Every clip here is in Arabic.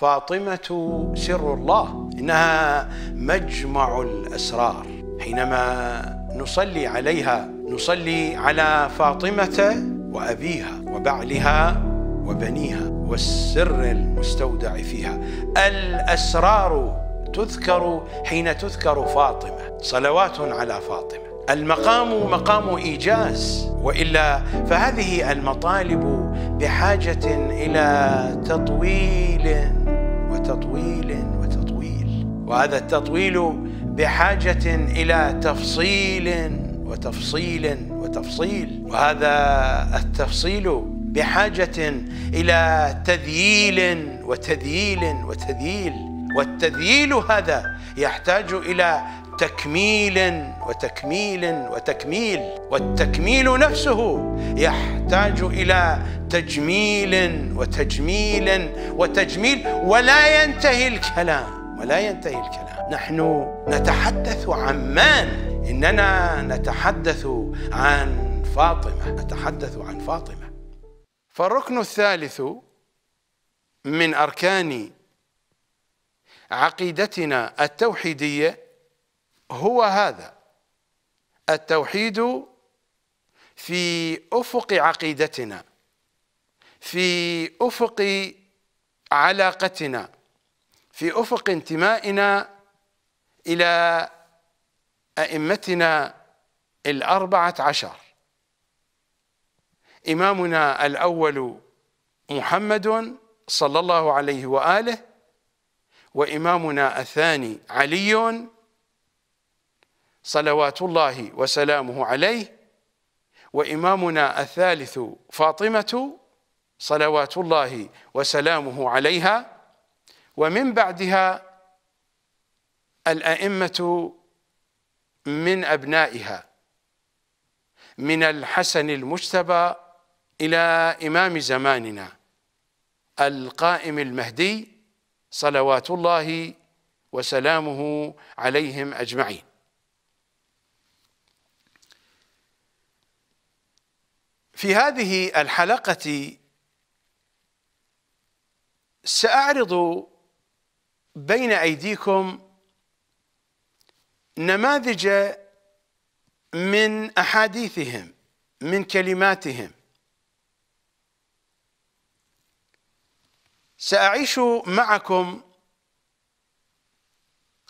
فاطمة سر الله إنها مجمع الأسرار حينما نصلي عليها نصلي على فاطمة وأبيها وبعلها وبنيها والسر المستودع فيها الأسرار تذكر حين تذكر فاطمة صلوات على فاطمة المقام مقام إيجاز وإلا فهذه المطالب بحاجة إلى تطويل تطويل وتطويل وهذا التطويل بحاجه الى تفصيل وتفصيل وتفصيل وهذا التفصيل بحاجه الى تذييل وتذييل وتذييل والتذييل هذا يحتاج الى تكميل وتكميل وتكميل والتكميل نفسه يحتاج الى تجميل وتجميل وتجميل ولا ينتهي الكلام ولا ينتهي الكلام نحن نتحدث عن من اننا نتحدث عن فاطمه نتحدث عن فاطمه فالركن الثالث من اركان عقيدتنا التوحيديه هو هذا التوحيد في افق عقيدتنا في افق علاقتنا في افق انتمائنا الى ائمتنا الاربعه عشر امامنا الاول محمد صلى الله عليه واله وامامنا الثاني علي صلوات الله وسلامه عليه وإمامنا الثالث فاطمة صلوات الله وسلامه عليها ومن بعدها الأئمة من أبنائها من الحسن المجتبى إلى إمام زماننا القائم المهدي صلوات الله وسلامه عليهم أجمعين في هذه الحلقة سأعرض بين أيديكم نماذج من أحاديثهم من كلماتهم سأعيش معكم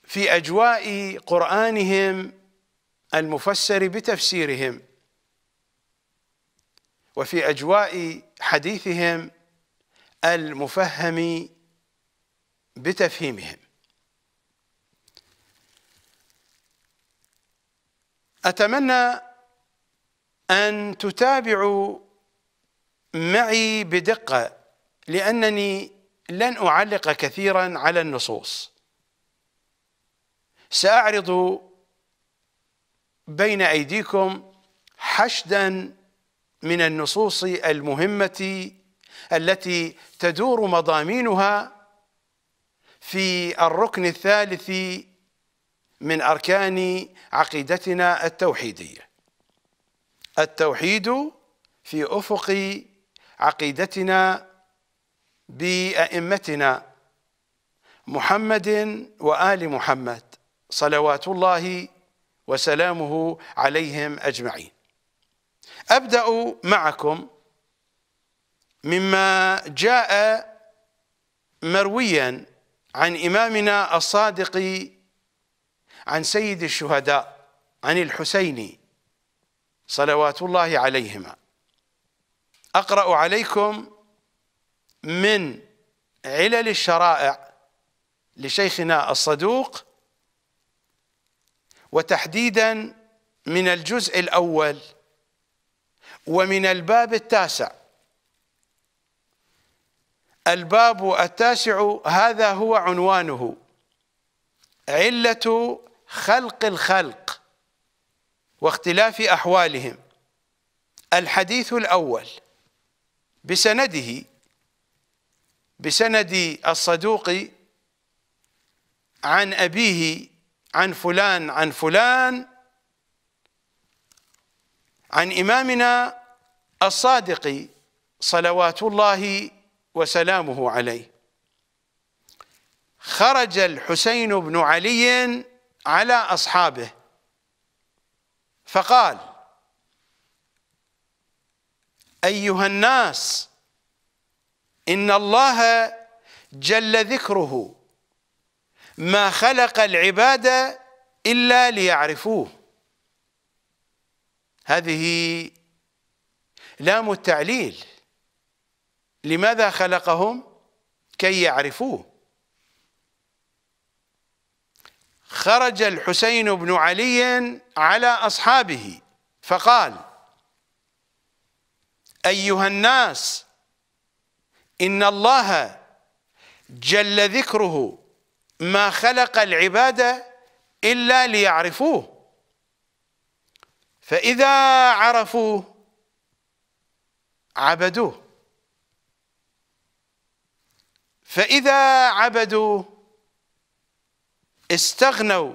في أجواء قرآنهم المفسر بتفسيرهم وفي أجواء حديثهم المفهم بتفهيمهم أتمنى أن تتابعوا معي بدقة لأنني لن أعلق كثيرا على النصوص سأعرض بين أيديكم حشدا من النصوص المهمة التي تدور مضامينها في الركن الثالث من أركان عقيدتنا التوحيدية التوحيد في أفق عقيدتنا بأئمتنا محمد وآل محمد صلوات الله وسلامه عليهم أجمعين أبدأ معكم مما جاء مرويا عن إمامنا الصادق عن سيد الشهداء عن الحسين صلوات الله عليهما أقرأ عليكم من علل الشرائع لشيخنا الصدوق وتحديدا من الجزء الأول ومن الباب التاسع الباب التاسع هذا هو عنوانه علة خلق الخلق واختلاف أحوالهم الحديث الأول بسنده بسند الصدوق عن أبيه عن فلان عن فلان عن إمامنا الصادق صلوات الله وسلامه عليه خرج الحسين بن علي على أصحابه فقال أيها الناس إن الله جل ذكره ما خلق العباد إلا ليعرفوه هذه لام التعليل لماذا خلقهم كي يعرفوه خرج الحسين بن علي على أصحابه فقال أيها الناس إن الله جل ذكره ما خلق العباد إلا ليعرفوه فإذا عرفوه عبدوه فإذا عبدوا استغنوا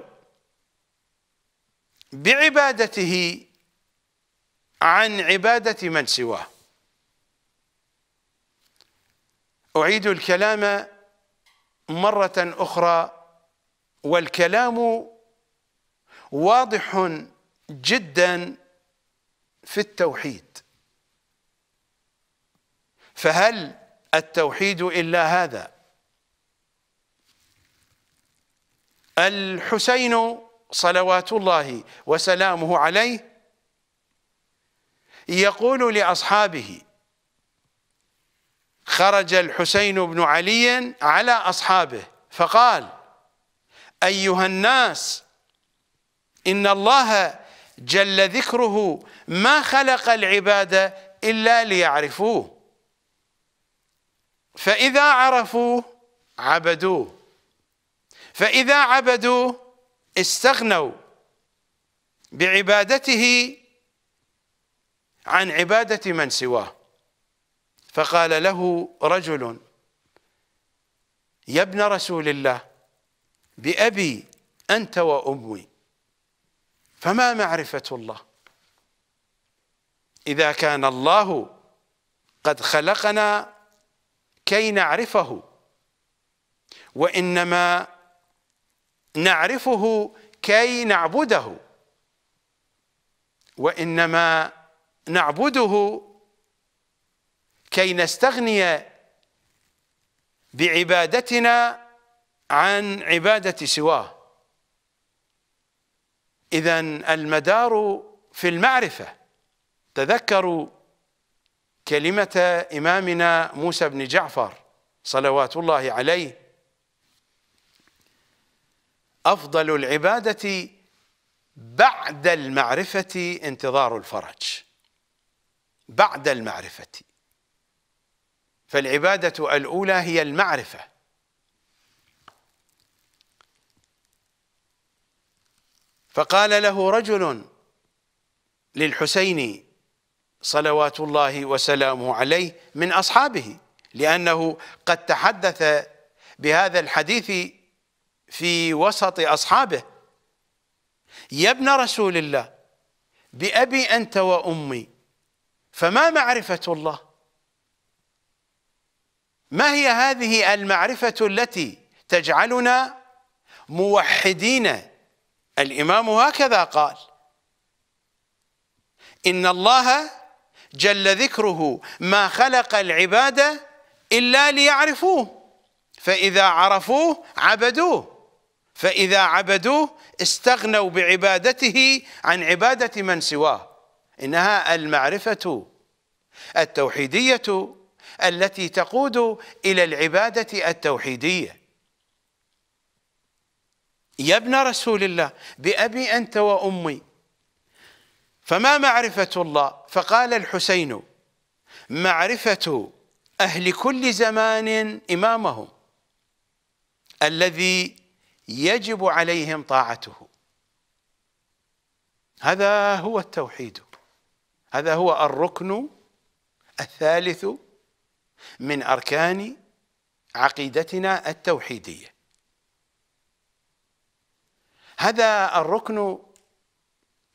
بعبادته عن عبادة من سواه أعيد الكلام مرة أخرى والكلام واضح جدا في التوحيد فهل التوحيد إلا هذا الحسين صلوات الله وسلامه عليه يقول لأصحابه خرج الحسين بن علي على أصحابه فقال أيها الناس إن الله جل ذكره ما خلق العباد إلا ليعرفوه فإذا عرفوه عبدوه فإذا عبدوه استغنوا بعبادته عن عبادة من سواه فقال له رجل يا ابن رسول الله بأبي أنت وأمي فما معرفة الله إذا كان الله قد خلقنا كي نعرفه وانما نعرفه كي نعبده وانما نعبده كي نستغني بعبادتنا عن عباده سواه اذا المدار في المعرفه تذكروا كلمة إمامنا موسى بن جعفر صلوات الله عليه أفضل العبادة بعد المعرفة انتظار الفرج بعد المعرفة فالعبادة الأولى هي المعرفة فقال له رجل للحسين صلوات الله وسلامه عليه من أصحابه لأنه قد تحدث بهذا الحديث في وسط أصحابه يا ابن رسول الله بأبي أنت وأمي فما معرفة الله ما هي هذه المعرفة التي تجعلنا موحدين الإمام هكذا قال إن الله جل ذكره ما خلق العباد إلا ليعرفوه فإذا عرفوه عبدوه فإذا عبدوه استغنوا بعبادته عن عبادة من سواه إنها المعرفة التوحيدية التي تقود إلى العبادة التوحيدية يا ابن رسول الله بأبي أنت وأمي فما معرفة الله فقال الحسين معرفة أهل كل زمان إمامهم الذي يجب عليهم طاعته هذا هو التوحيد هذا هو الركن الثالث من أركان عقيدتنا التوحيدية هذا الركن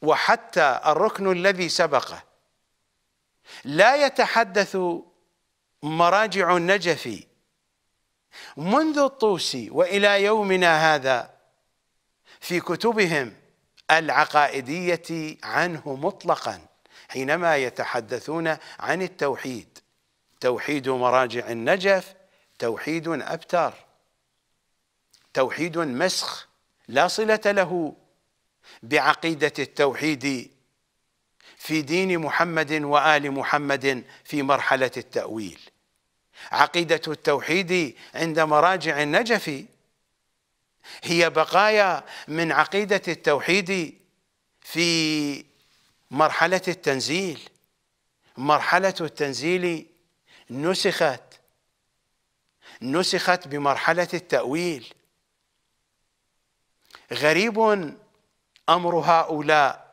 وحتى الركن الذي سبقه لا يتحدث مراجع النجفي منذ الطوسي والى يومنا هذا في كتبهم العقائديه عنه مطلقا حينما يتحدثون عن التوحيد توحيد مراجع النجف توحيد ابتر توحيد مسخ لا صله له بعقيدة التوحيد في دين محمد وآل محمد في مرحلة التأويل عقيدة التوحيد عند مراجع النجف هي بقايا من عقيدة التوحيد في مرحلة التنزيل مرحلة التنزيل نسخت نسخت بمرحلة التأويل غريب امر هؤلاء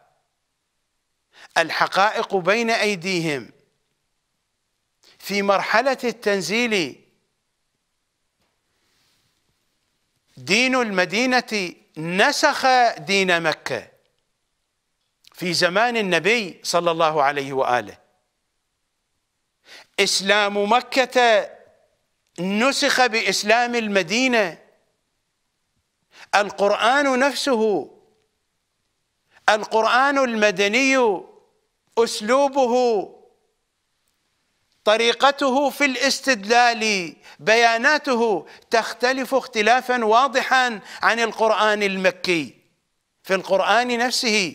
الحقائق بين ايديهم في مرحله التنزيل دين المدينه نسخ دين مكه في زمان النبي صلى الله عليه واله اسلام مكه نسخ باسلام المدينه القران نفسه القرآن المدني أسلوبه طريقته في الاستدلال بياناته تختلف اختلافا واضحا عن القرآن المكي في القرآن نفسه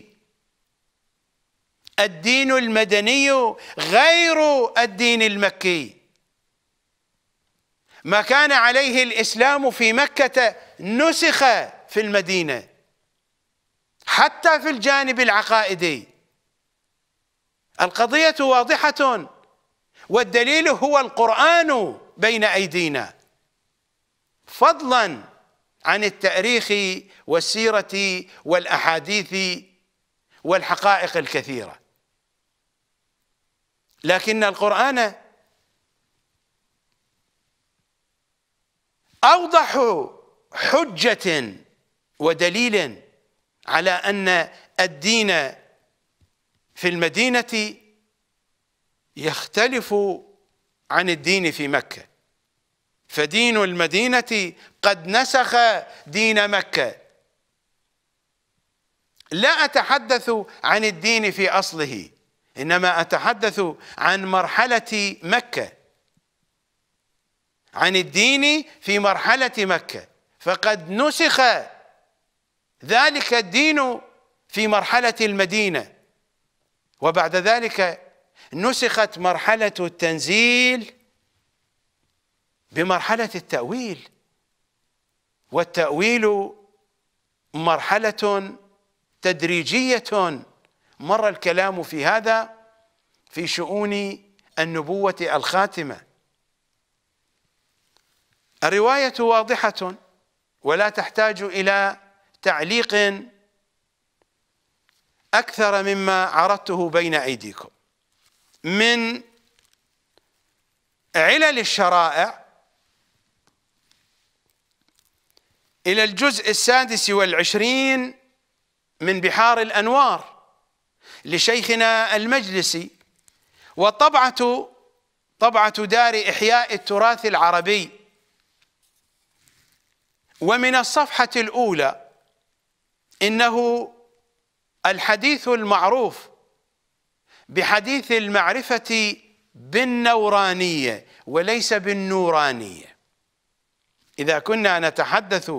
الدين المدني غير الدين المكي ما كان عليه الإسلام في مكة نسخ في المدينة حتى في الجانب العقائدي القضية واضحة والدليل هو القرآن بين أيدينا فضلا عن التاريخ والسيرة والأحاديث والحقائق الكثيرة لكن القرآن أوضح حجة ودليل على أن الدين في المدينة يختلف عن الدين في مكة فدين المدينة قد نسخ دين مكة لا أتحدث عن الدين في أصله إنما أتحدث عن مرحلة مكة عن الدين في مرحلة مكة فقد نسخ ذلك الدين في مرحلة المدينة وبعد ذلك نسخت مرحلة التنزيل بمرحلة التأويل والتأويل مرحلة تدريجية مر الكلام في هذا في شؤون النبوة الخاتمة الرواية واضحة ولا تحتاج إلى تعليق أكثر مما عرضته بين أيديكم من علل الشرائع إلى الجزء السادس والعشرين من بحار الأنوار لشيخنا المجلسي وطبعة طبعة دار إحياء التراث العربي ومن الصفحة الأولى إنه الحديث المعروف بحديث المعرفة بالنورانية وليس بالنورانية إذا كنا نتحدث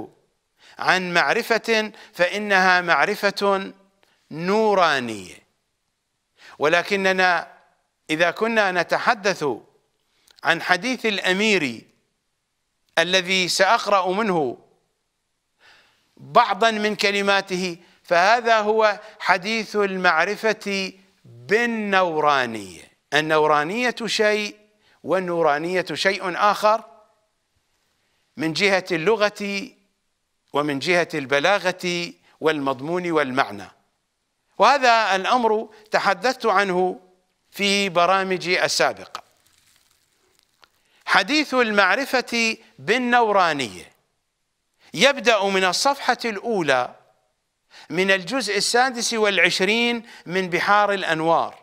عن معرفة فإنها معرفة نورانية ولكننا إذا كنا نتحدث عن حديث الأمير الذي سأقرأ منه بعضا من كلماته فهذا هو حديث المعرفة بالنورانية النورانية شيء والنورانية شيء آخر من جهة اللغة ومن جهة البلاغة والمضمون والمعنى وهذا الأمر تحدثت عنه في برامجي السابقة حديث المعرفة بالنورانية يبدأ من الصفحة الأولى من الجزء السادس والعشرين من بحار الأنوار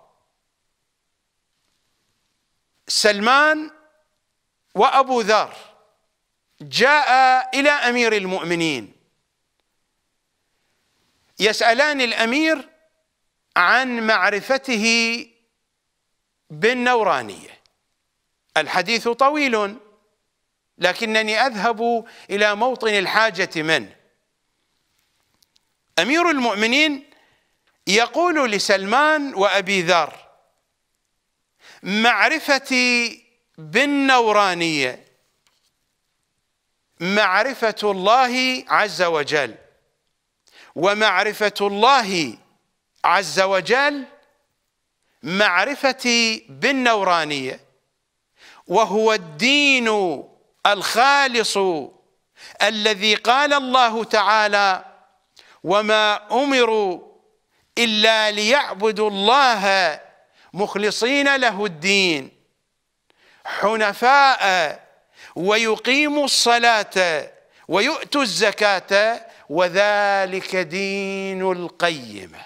سلمان وأبو ذر جاء إلى أمير المؤمنين يسألان الأمير عن معرفته بالنورانية الحديث طويل لكنني اذهب الى موطن الحاجه منه امير المؤمنين يقول لسلمان وابي ذر معرفتي بالنورانيه معرفه الله عز وجل ومعرفه الله عز وجل معرفتي بالنورانيه وهو الدين الخالص الذي قال الله تعالى وما امروا الا ليعبدوا الله مخلصين له الدين حنفاء ويقيموا الصلاه ويؤتوا الزكاه وذلك دين القيمه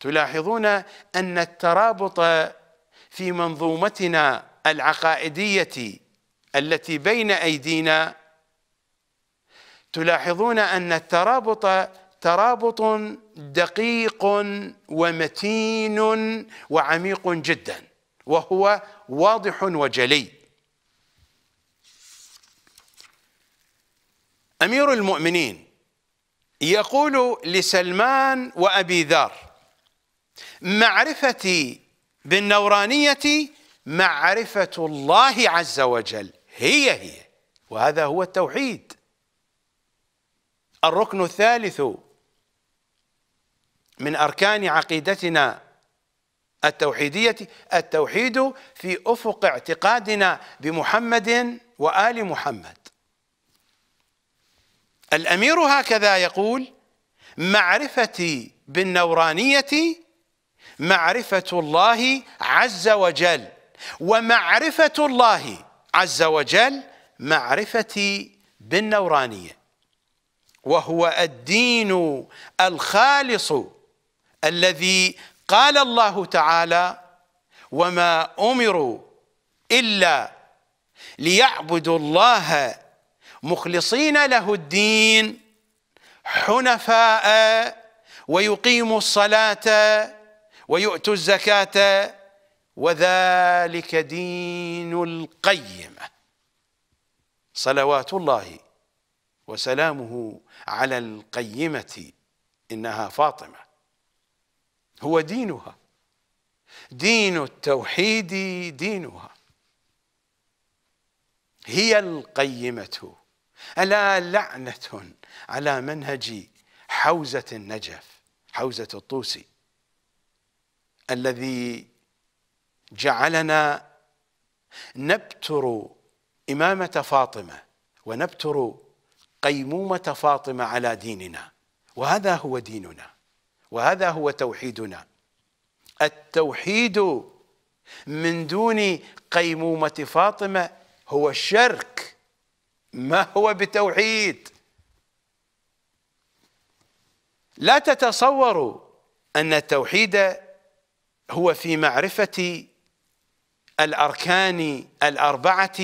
تلاحظون ان الترابط في منظومتنا العقائدية التي بين أيدينا تلاحظون أن الترابط ترابط دقيق ومتين وعميق جدا وهو واضح وجلي أمير المؤمنين يقول لسلمان وأبي ذر معرفتي بالنورانية معرفة الله عز وجل هي هي وهذا هو التوحيد الركن الثالث من أركان عقيدتنا التوحيدية التوحيد في أفق اعتقادنا بمحمد وآل محمد الأمير هكذا يقول معرفتي بالنورانية معرفة الله عز وجل ومعرفة الله عز وجل معرفتي بالنورانية وهو الدين الخالص الذي قال الله تعالى وما أمروا إلا ليعبدوا الله مخلصين له الدين حنفاء ويقيموا الصلاة ويؤتوا الزكاة وذلك دين القيمة صلوات الله وسلامه على القيمة إنها فاطمة هو دينها دين التوحيد دينها هي القيمة ألا لعنة على منهج حوزة النجف حوزة الطوسي الذي جعلنا نبتر إمامة فاطمة ونبتر قيمومة فاطمة على ديننا وهذا هو ديننا وهذا هو توحيدنا التوحيد من دون قيمومة فاطمة هو الشرك ما هو بتوحيد لا تتصوروا أن التوحيد هو في معرفة الأركان الأربعة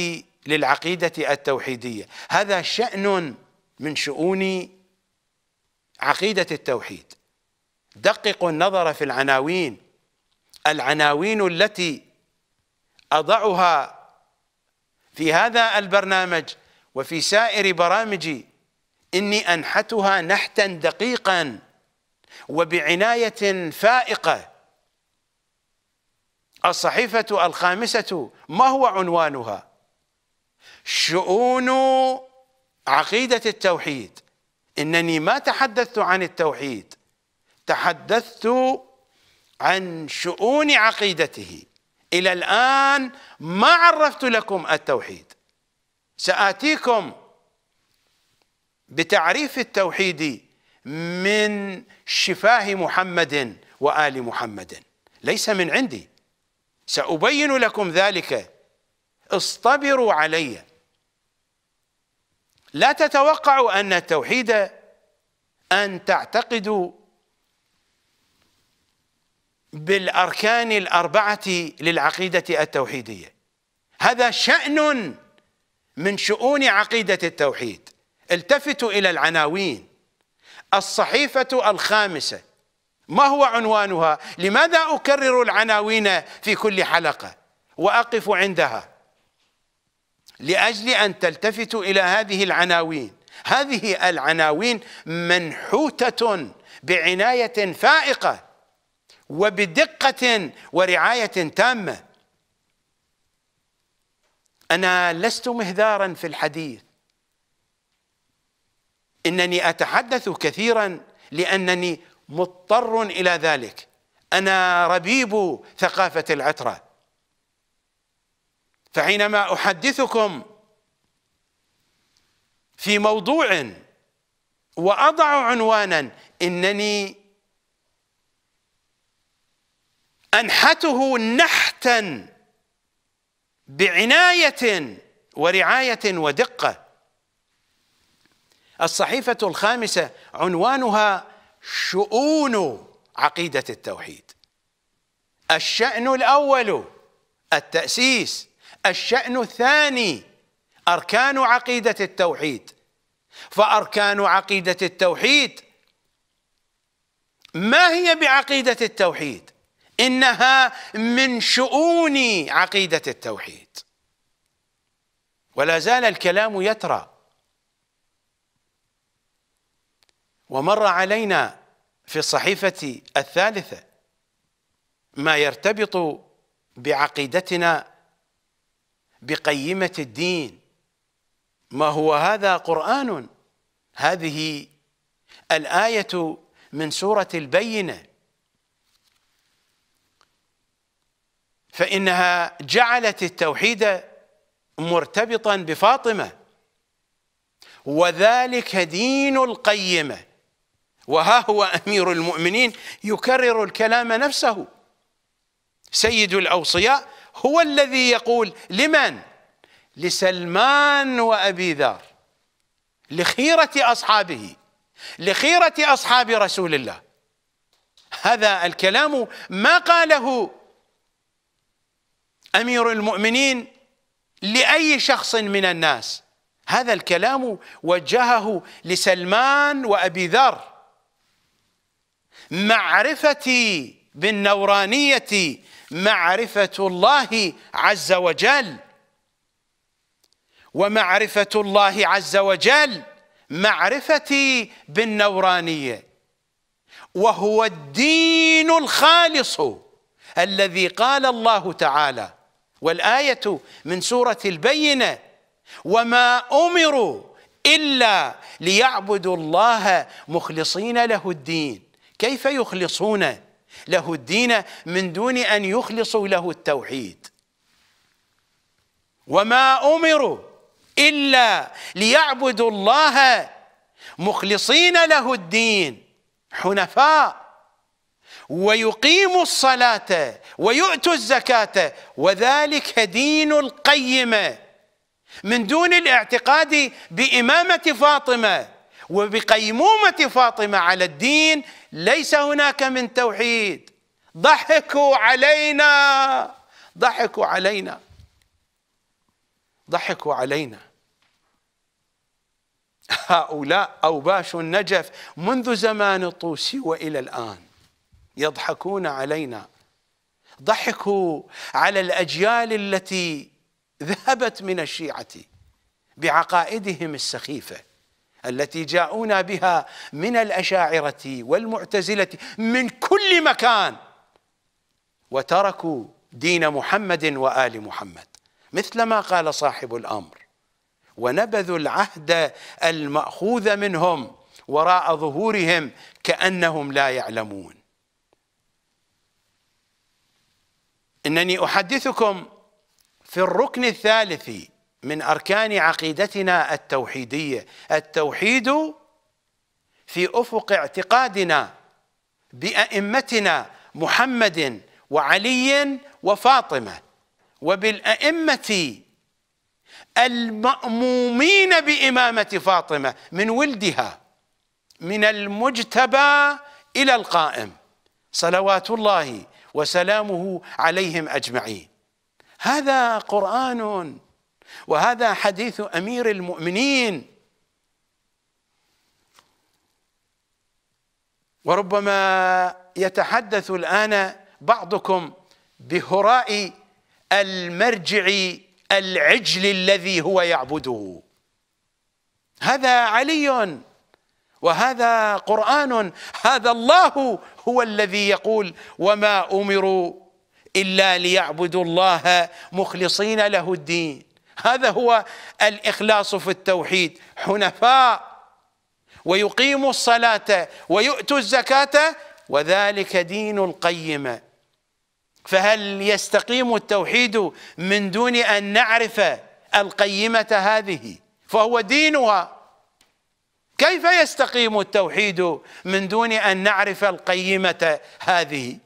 للعقيدة التوحيدية هذا شأن من شؤون عقيدة التوحيد دققوا النظر في العناوين العناوين التي أضعها في هذا البرنامج وفي سائر برامجي إني أنحتها نحتا دقيقا وبعناية فائقة الصحيفة الخامسة ما هو عنوانها شؤون عقيدة التوحيد إنني ما تحدثت عن التوحيد تحدثت عن شؤون عقيدته إلى الآن ما عرفت لكم التوحيد سآتيكم بتعريف التوحيد من شفاه محمد وآل محمد ليس من عندي سأبين لكم ذلك اصطبروا علي لا تتوقعوا أن التوحيد أن تعتقدوا بالأركان الأربعة للعقيدة التوحيدية هذا شأن من شؤون عقيدة التوحيد التفتوا إلى العناوين الصحيفة الخامسة ما هو عنوانها لماذا أكرر العناوين في كل حلقة وأقف عندها لأجل أن تلتفتوا إلى هذه العناوين هذه العناوين منحوتة بعناية فائقة وبدقة ورعاية تامة أنا لست مهذارا في الحديث إنني أتحدث كثيرا لأنني مضطر إلى ذلك أنا ربيب ثقافة العترة فحينما أحدثكم في موضوع وأضع عنوانا إنني أنحته نحتا بعناية ورعاية ودقة الصحيفة الخامسة عنوانها شؤون عقيدة التوحيد الشأن الأول التأسيس الشأن الثاني أركان عقيدة التوحيد فأركان عقيدة التوحيد ما هي بعقيدة التوحيد إنها من شؤون عقيدة التوحيد ولا زال الكلام يترأ ومر علينا في الصحيفة الثالثة ما يرتبط بعقيدتنا بقيمة الدين ما هو هذا قرآن هذه الآية من سورة البينة فإنها جعلت التوحيد مرتبطا بفاطمة وذلك دين القيمه وها هو امير المؤمنين يكرر الكلام نفسه سيد الاوصياء هو الذي يقول لمن لسلمان وابي ذر لخيره اصحابه لخيره اصحاب رسول الله هذا الكلام ما قاله امير المؤمنين لاي شخص من الناس هذا الكلام وجهه لسلمان وابي ذر معرفتي بالنورانية معرفة الله عز وجل ومعرفة الله عز وجل معرفتي بالنورانية وهو الدين الخالص الذي قال الله تعالى والآية من سورة البينة وما أمروا إلا ليعبدوا الله مخلصين له الدين كيف يخلصون له الدين من دون أن يخلصوا له التوحيد وما أمروا إلا ليعبدوا الله مخلصين له الدين حنفاء ويقيموا الصلاة ويؤتوا الزكاة وذلك دين القيمة من دون الاعتقاد بإمامة فاطمة وبقيمومة فاطمة على الدين ليس هناك من توحيد ضحكوا علينا ضحكوا علينا ضحكوا علينا هؤلاء أوباش النجف منذ زمان الطوسي وإلى الآن يضحكون علينا ضحكوا على الأجيال التي ذهبت من الشيعة بعقائدهم السخيفه التي جاءونا بها من الأشاعرة والمعتزلة من كل مكان وتركوا دين محمد وآل محمد مثل ما قال صاحب الأمر ونبذوا العهد المأخوذ منهم وراء ظهورهم كأنهم لا يعلمون إنني أحدثكم في الركن الثالث من أركان عقيدتنا التوحيدية التوحيد في أفق اعتقادنا بأئمتنا محمد وعلي وفاطمة وبالأئمة المأمومين بإمامة فاطمة من ولدها من المجتبى إلى القائم صلوات الله وسلامه عليهم أجمعين هذا قرآن وهذا حديث امير المؤمنين وربما يتحدث الان بعضكم بهراء المرجع العجل الذي هو يعبده هذا علي وهذا قرآن هذا الله هو الذي يقول وما أمروا إلا ليعبدوا الله مخلصين له الدين هذا هو الإخلاص في التوحيد حنفاء ويقيموا الصلاة ويؤتوا الزكاة وذلك دين القيمة فهل يستقيم التوحيد من دون أن نعرف القيمة هذه فهو دينها كيف يستقيم التوحيد من دون أن نعرف القيمة هذه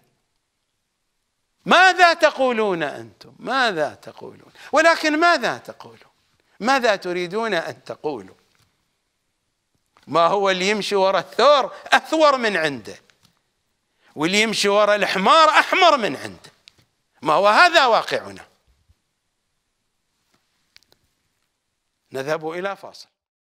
ماذا تقولون أنتم ماذا تقولون ولكن ماذا تقولون ماذا تريدون أن تقولوا ما هو اللي يمشي وراء الثور أثور من عنده واللي يمشي وراء الحمار أحمر من عنده ما هو هذا واقعنا نذهب إلى فاصل